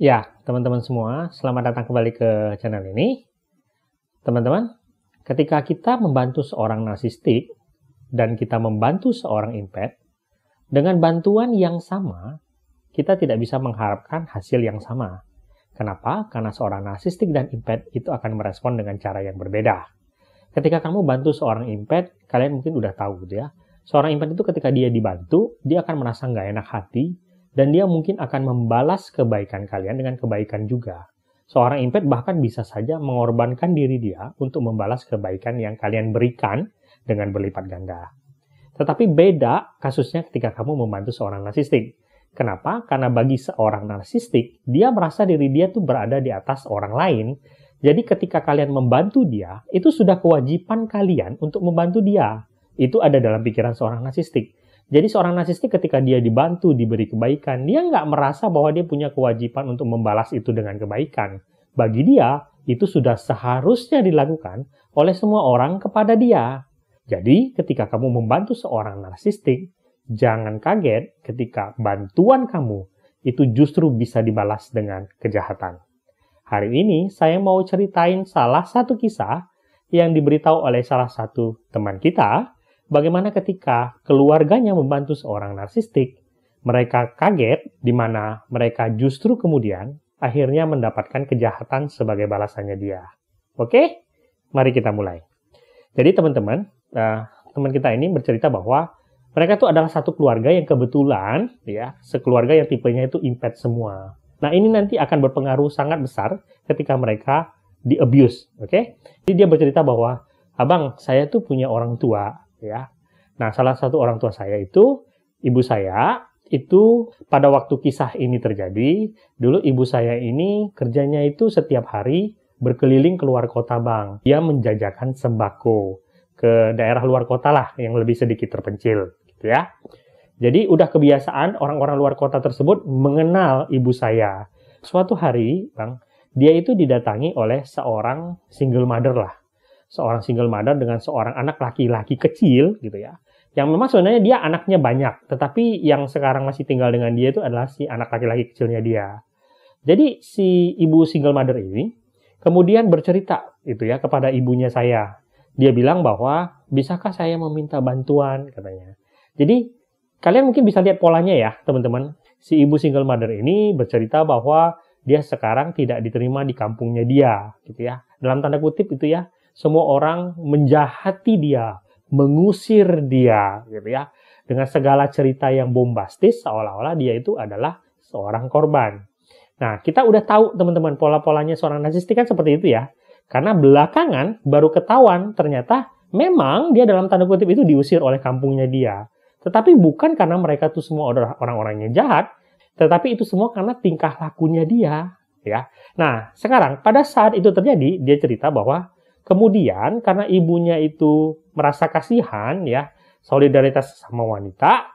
Ya, teman-teman semua, selamat datang kembali ke channel ini. Teman-teman, ketika kita membantu seorang narsistik dan kita membantu seorang impet, dengan bantuan yang sama, kita tidak bisa mengharapkan hasil yang sama. Kenapa? Karena seorang narsistik dan impet itu akan merespon dengan cara yang berbeda. Ketika kamu bantu seorang impet, kalian mungkin udah tahu gitu ya. Seorang impet itu ketika dia dibantu, dia akan merasa nggak enak hati, dan dia mungkin akan membalas kebaikan kalian dengan kebaikan juga. Seorang impet bahkan bisa saja mengorbankan diri dia untuk membalas kebaikan yang kalian berikan dengan berlipat ganda. Tetapi beda kasusnya ketika kamu membantu seorang narsistik. Kenapa? Karena bagi seorang narsistik, dia merasa diri dia tuh berada di atas orang lain. Jadi ketika kalian membantu dia, itu sudah kewajiban kalian untuk membantu dia. Itu ada dalam pikiran seorang narsistik. Jadi seorang narsistik ketika dia dibantu, diberi kebaikan, dia nggak merasa bahwa dia punya kewajiban untuk membalas itu dengan kebaikan. Bagi dia, itu sudah seharusnya dilakukan oleh semua orang kepada dia. Jadi, ketika kamu membantu seorang narsistik, jangan kaget ketika bantuan kamu itu justru bisa dibalas dengan kejahatan. Hari ini saya mau ceritain salah satu kisah yang diberitahu oleh salah satu teman kita bagaimana ketika keluarganya membantu seorang narsistik, mereka kaget di mana mereka justru kemudian akhirnya mendapatkan kejahatan sebagai balasannya dia. Oke, mari kita mulai. Jadi teman-teman, uh, teman kita ini bercerita bahwa mereka itu adalah satu keluarga yang kebetulan, ya, sekeluarga yang tipenya itu impet semua. Nah ini nanti akan berpengaruh sangat besar ketika mereka di abuse, oke? Okay? Jadi dia bercerita bahwa, abang, saya tuh punya orang tua ya. Nah, salah satu orang tua saya itu ibu saya itu pada waktu kisah ini terjadi, dulu ibu saya ini kerjanya itu setiap hari berkeliling keluar kota bang. Dia menjajakan sembako ke daerah luar kota lah yang lebih sedikit terpencil gitu ya. Jadi udah kebiasaan orang-orang luar kota tersebut mengenal ibu saya. Suatu hari, Bang, dia itu didatangi oleh seorang single mother lah seorang single mother dengan seorang anak laki-laki kecil gitu ya. Yang memang sebenarnya dia anaknya banyak, tetapi yang sekarang masih tinggal dengan dia itu adalah si anak laki-laki kecilnya dia. Jadi si ibu single mother ini kemudian bercerita itu ya kepada ibunya saya. Dia bilang bahwa bisakah saya meminta bantuan katanya. Jadi kalian mungkin bisa lihat polanya ya teman-teman. Si ibu single mother ini bercerita bahwa dia sekarang tidak diterima di kampungnya dia gitu ya. Dalam tanda kutip itu ya semua orang menjahati dia, mengusir dia, gitu ya. Dengan segala cerita yang bombastis, seolah-olah dia itu adalah seorang korban. Nah, kita udah tahu teman-teman pola-polanya seorang narsistik kan seperti itu ya. Karena belakangan baru ketahuan ternyata memang dia dalam tanda kutip itu diusir oleh kampungnya dia. Tetapi bukan karena mereka itu semua orang-orangnya jahat, tetapi itu semua karena tingkah lakunya dia, ya. Nah, sekarang pada saat itu terjadi, dia cerita bahwa Kemudian karena ibunya itu merasa kasihan ya, solidaritas sama wanita,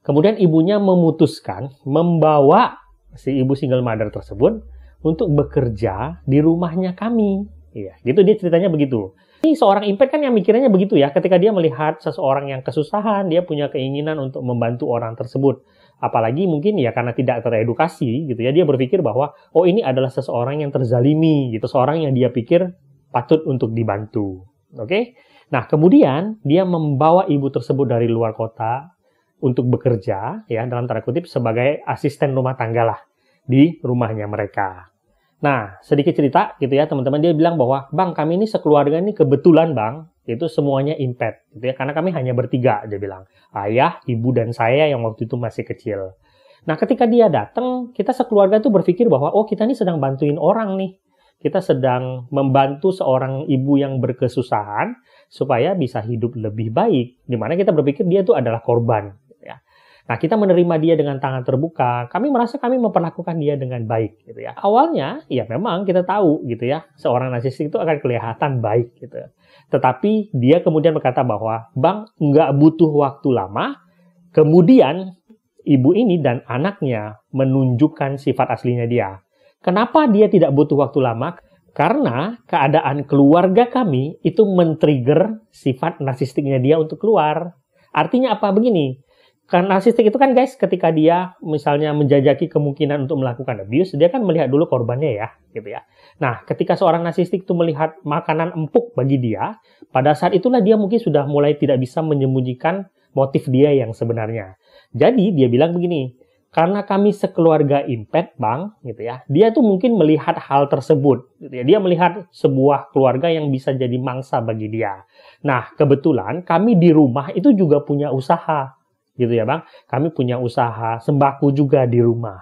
kemudian ibunya memutuskan membawa si ibu single mother tersebut untuk bekerja di rumahnya kami. Iya, gitu dia ceritanya begitu. Ini seorang impet kan yang mikirannya begitu ya, ketika dia melihat seseorang yang kesusahan, dia punya keinginan untuk membantu orang tersebut. Apalagi mungkin ya karena tidak teredukasi gitu ya, dia berpikir bahwa oh ini adalah seseorang yang terzalimi gitu, seorang yang dia pikir patut untuk dibantu. Oke? Okay? Nah, kemudian dia membawa ibu tersebut dari luar kota untuk bekerja ya dalam tanda kutip sebagai asisten rumah tangga lah di rumahnya mereka. Nah, sedikit cerita gitu ya teman-teman dia bilang bahwa bang kami ini sekeluarga ini kebetulan bang itu semuanya impet gitu ya karena kami hanya bertiga dia bilang ayah, ibu dan saya yang waktu itu masih kecil. Nah, ketika dia datang kita sekeluarga itu berpikir bahwa oh kita ini sedang bantuin orang nih kita sedang membantu seorang ibu yang berkesusahan supaya bisa hidup lebih baik. Dimana kita berpikir dia itu adalah korban. Ya. Nah, kita menerima dia dengan tangan terbuka. Kami merasa kami memperlakukan dia dengan baik, gitu ya. Awalnya, ya memang kita tahu, gitu ya, seorang narsistik itu akan kelihatan baik, gitu. Tetapi dia kemudian berkata bahwa, bang, nggak butuh waktu lama. Kemudian ibu ini dan anaknya menunjukkan sifat aslinya dia Kenapa dia tidak butuh waktu lama? Karena keadaan keluarga kami itu men-trigger sifat narsistiknya dia untuk keluar. Artinya apa? Begini, karena narsistik itu kan guys ketika dia misalnya menjajaki kemungkinan untuk melakukan abuse, dia kan melihat dulu korbannya ya, gitu ya. Nah, ketika seorang narsistik itu melihat makanan empuk bagi dia, pada saat itulah dia mungkin sudah mulai tidak bisa menyembunyikan motif dia yang sebenarnya. Jadi dia bilang begini, karena kami sekeluarga impact bang gitu ya dia tuh mungkin melihat hal tersebut gitu ya dia melihat sebuah keluarga yang bisa jadi mangsa bagi dia nah kebetulan kami di rumah itu juga punya usaha gitu ya bang kami punya usaha sembako juga di rumah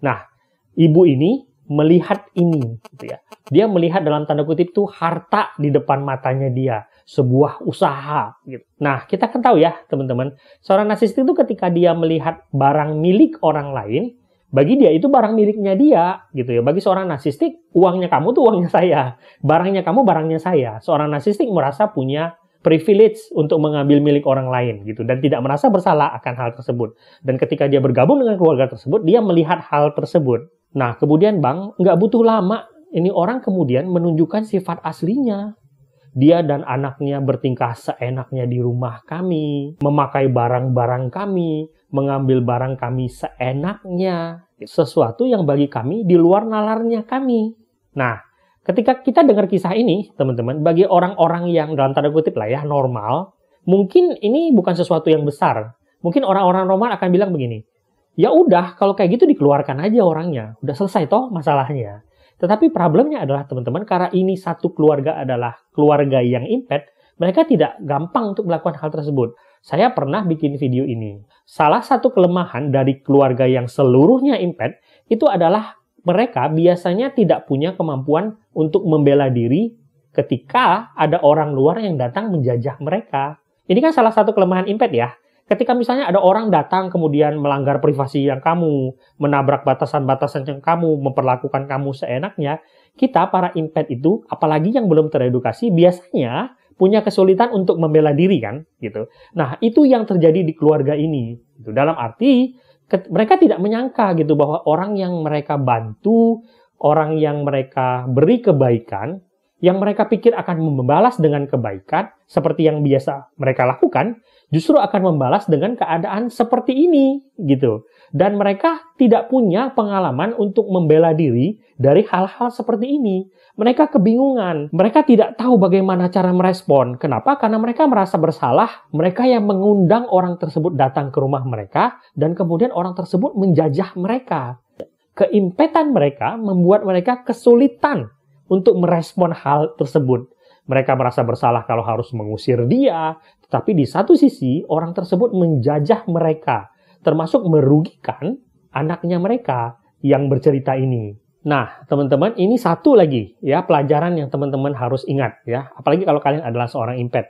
nah ibu ini melihat ini gitu ya dia melihat dalam tanda kutip tuh harta di depan matanya dia sebuah usaha. Gitu. Nah, kita kan tahu ya, teman-teman, seorang narsistik itu ketika dia melihat barang milik orang lain, bagi dia itu barang miliknya dia, gitu ya. Bagi seorang narsistik, uangnya kamu tuh uangnya saya, barangnya kamu barangnya saya. Seorang narsistik merasa punya privilege untuk mengambil milik orang lain gitu dan tidak merasa bersalah akan hal tersebut. Dan ketika dia bergabung dengan keluarga tersebut, dia melihat hal tersebut. Nah, kemudian Bang, nggak butuh lama ini orang kemudian menunjukkan sifat aslinya dia dan anaknya bertingkah seenaknya di rumah kami, memakai barang-barang kami, mengambil barang kami seenaknya, sesuatu yang bagi kami di luar nalarnya kami. Nah, ketika kita dengar kisah ini, teman-teman, bagi orang-orang yang dalam tanda kutip lah ya normal, mungkin ini bukan sesuatu yang besar. Mungkin orang-orang normal akan bilang begini, ya udah kalau kayak gitu dikeluarkan aja orangnya, udah selesai toh masalahnya. Tetapi problemnya adalah teman-teman karena ini satu keluarga adalah keluarga yang impact, mereka tidak gampang untuk melakukan hal tersebut. Saya pernah bikin video ini. Salah satu kelemahan dari keluarga yang seluruhnya impact itu adalah mereka biasanya tidak punya kemampuan untuk membela diri ketika ada orang luar yang datang menjajah mereka. Ini kan salah satu kelemahan impact ya. Ketika misalnya ada orang datang kemudian melanggar privasi yang kamu, menabrak batasan-batasan yang kamu, memperlakukan kamu seenaknya, kita para impet itu, apalagi yang belum teredukasi, biasanya punya kesulitan untuk membela diri kan, gitu. Nah itu yang terjadi di keluarga ini. Gitu. Dalam arti mereka tidak menyangka gitu bahwa orang yang mereka bantu, orang yang mereka beri kebaikan, yang mereka pikir akan membalas dengan kebaikan, seperti yang biasa mereka lakukan, justru akan membalas dengan keadaan seperti ini gitu. Dan mereka tidak punya pengalaman untuk membela diri dari hal-hal seperti ini. Mereka kebingungan, mereka tidak tahu bagaimana cara merespon. Kenapa? Karena mereka merasa bersalah, mereka yang mengundang orang tersebut datang ke rumah mereka dan kemudian orang tersebut menjajah mereka. Keimpetan mereka membuat mereka kesulitan untuk merespon hal tersebut mereka merasa bersalah kalau harus mengusir dia, tetapi di satu sisi orang tersebut menjajah mereka, termasuk merugikan anaknya mereka yang bercerita ini. Nah, teman-teman, ini satu lagi ya pelajaran yang teman-teman harus ingat ya, apalagi kalau kalian adalah seorang impet.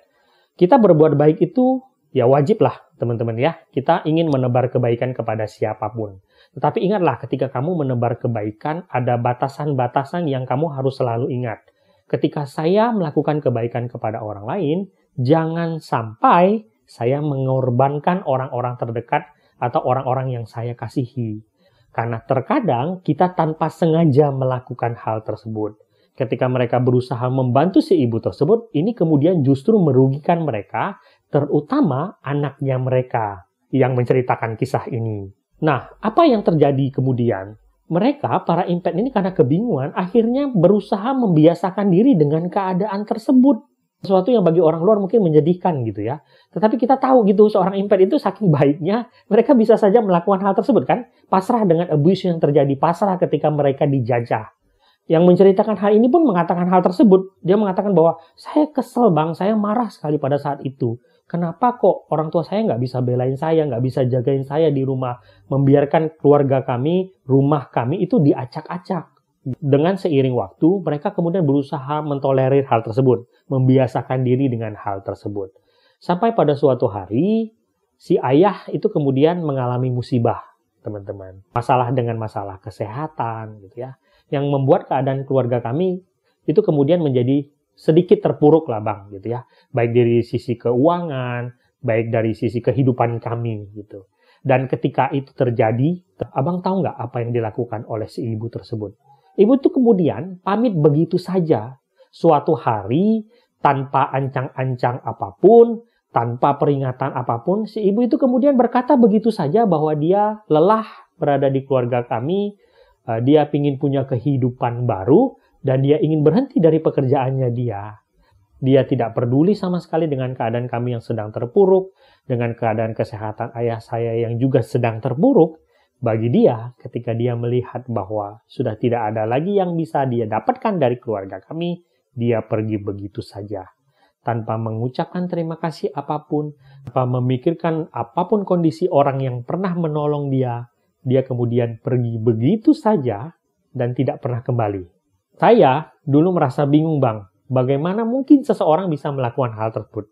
Kita berbuat baik itu ya wajiblah, teman-teman ya. Kita ingin menebar kebaikan kepada siapapun. Tetapi ingatlah ketika kamu menebar kebaikan ada batasan-batasan yang kamu harus selalu ingat ketika saya melakukan kebaikan kepada orang lain, jangan sampai saya mengorbankan orang-orang terdekat atau orang-orang yang saya kasihi. Karena terkadang kita tanpa sengaja melakukan hal tersebut. Ketika mereka berusaha membantu si ibu tersebut, ini kemudian justru merugikan mereka, terutama anaknya mereka yang menceritakan kisah ini. Nah, apa yang terjadi kemudian? mereka, para impact ini karena kebingungan, akhirnya berusaha membiasakan diri dengan keadaan tersebut. Sesuatu yang bagi orang luar mungkin menjadikan gitu ya. Tetapi kita tahu gitu, seorang impact itu saking baiknya, mereka bisa saja melakukan hal tersebut kan. Pasrah dengan abuse yang terjadi, pasrah ketika mereka dijajah. Yang menceritakan hal ini pun mengatakan hal tersebut. Dia mengatakan bahwa, saya kesel bang, saya marah sekali pada saat itu. Kenapa kok orang tua saya nggak bisa belain saya, nggak bisa jagain saya di rumah, membiarkan keluarga kami, rumah kami itu diacak-acak. Dengan seiring waktu, mereka kemudian berusaha mentolerir hal tersebut, membiasakan diri dengan hal tersebut. Sampai pada suatu hari, si ayah itu kemudian mengalami musibah, teman-teman. Masalah dengan masalah kesehatan, gitu ya. Yang membuat keadaan keluarga kami itu kemudian menjadi sedikit terpuruk lah bang gitu ya baik dari sisi keuangan baik dari sisi kehidupan kami gitu dan ketika itu terjadi abang tahu nggak apa yang dilakukan oleh si ibu tersebut ibu itu kemudian pamit begitu saja suatu hari tanpa ancang-ancang apapun tanpa peringatan apapun si ibu itu kemudian berkata begitu saja bahwa dia lelah berada di keluarga kami eh, dia ingin punya kehidupan baru dan dia ingin berhenti dari pekerjaannya dia. Dia tidak peduli sama sekali dengan keadaan kami yang sedang terpuruk, dengan keadaan kesehatan ayah saya yang juga sedang terpuruk. Bagi dia, ketika dia melihat bahwa sudah tidak ada lagi yang bisa dia dapatkan dari keluarga kami, dia pergi begitu saja tanpa mengucapkan terima kasih apapun, tanpa memikirkan apapun kondisi orang yang pernah menolong dia, dia kemudian pergi begitu saja dan tidak pernah kembali. Saya dulu merasa bingung bang, bagaimana mungkin seseorang bisa melakukan hal tersebut.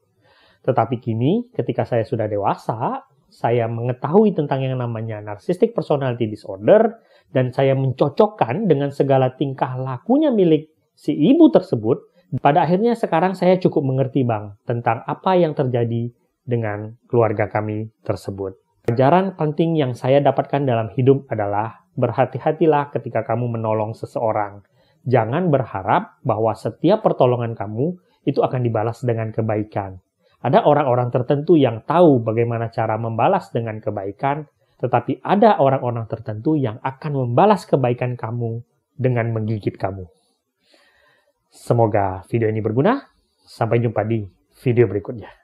Tetapi kini, ketika saya sudah dewasa, saya mengetahui tentang yang namanya narcissistic personality disorder, dan saya mencocokkan dengan segala tingkah lakunya milik si ibu tersebut. Pada akhirnya sekarang saya cukup mengerti bang tentang apa yang terjadi dengan keluarga kami tersebut. Pelajaran penting yang saya dapatkan dalam hidup adalah berhati-hatilah ketika kamu menolong seseorang Jangan berharap bahwa setiap pertolongan kamu itu akan dibalas dengan kebaikan. Ada orang-orang tertentu yang tahu bagaimana cara membalas dengan kebaikan, tetapi ada orang-orang tertentu yang akan membalas kebaikan kamu dengan menggigit kamu. Semoga video ini berguna. Sampai jumpa di video berikutnya.